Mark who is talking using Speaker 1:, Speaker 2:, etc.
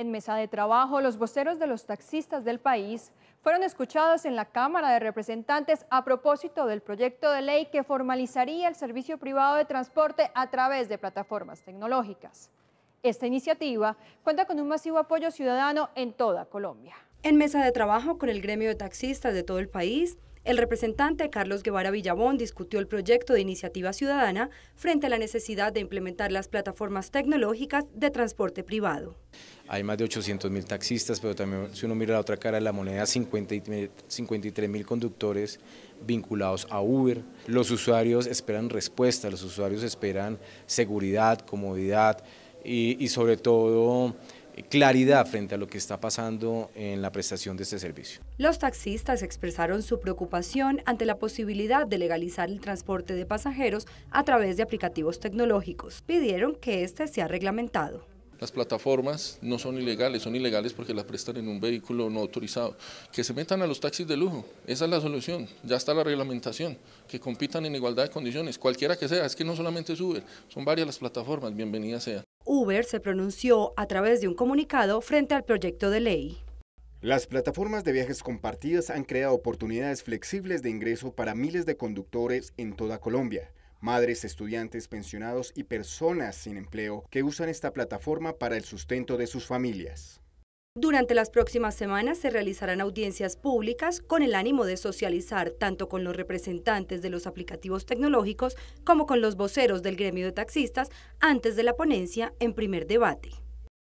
Speaker 1: En mesa de trabajo, los voceros de los taxistas del país fueron escuchados en la Cámara de Representantes a propósito del proyecto de ley que formalizaría el servicio privado de transporte a través de plataformas tecnológicas. Esta iniciativa cuenta con un masivo apoyo ciudadano en toda Colombia.
Speaker 2: En mesa de trabajo con el gremio de taxistas de todo el país, el representante Carlos Guevara Villabón discutió el proyecto de iniciativa ciudadana frente a la necesidad de implementar las plataformas tecnológicas de transporte privado
Speaker 3: hay más de 800 mil taxistas, pero también si uno mira la otra cara de la moneda, 53 mil conductores vinculados a Uber. Los usuarios esperan respuesta, los usuarios esperan seguridad, comodidad y, y sobre todo eh, claridad frente a lo que está pasando en la prestación de este servicio.
Speaker 2: Los taxistas expresaron su preocupación ante la posibilidad de legalizar el transporte de pasajeros a través de aplicativos tecnológicos. Pidieron que este sea reglamentado.
Speaker 4: Las plataformas no son ilegales, son ilegales porque las prestan en un vehículo no autorizado. Que se metan a los taxis de lujo, esa es la solución, ya está la reglamentación, que compitan en igualdad de condiciones, cualquiera que sea, es que no solamente es Uber, son varias las plataformas, bienvenida sea.
Speaker 2: Uber se pronunció a través de un comunicado frente al proyecto de ley.
Speaker 4: Las plataformas de viajes compartidas han creado
Speaker 5: oportunidades flexibles de ingreso para miles de conductores en toda Colombia madres, estudiantes, pensionados y personas sin empleo que usan esta plataforma para el sustento de sus familias.
Speaker 2: Durante las próximas semanas se realizarán audiencias públicas con el ánimo de socializar tanto con los representantes de los aplicativos tecnológicos como con los voceros del gremio de taxistas antes de la ponencia en primer debate.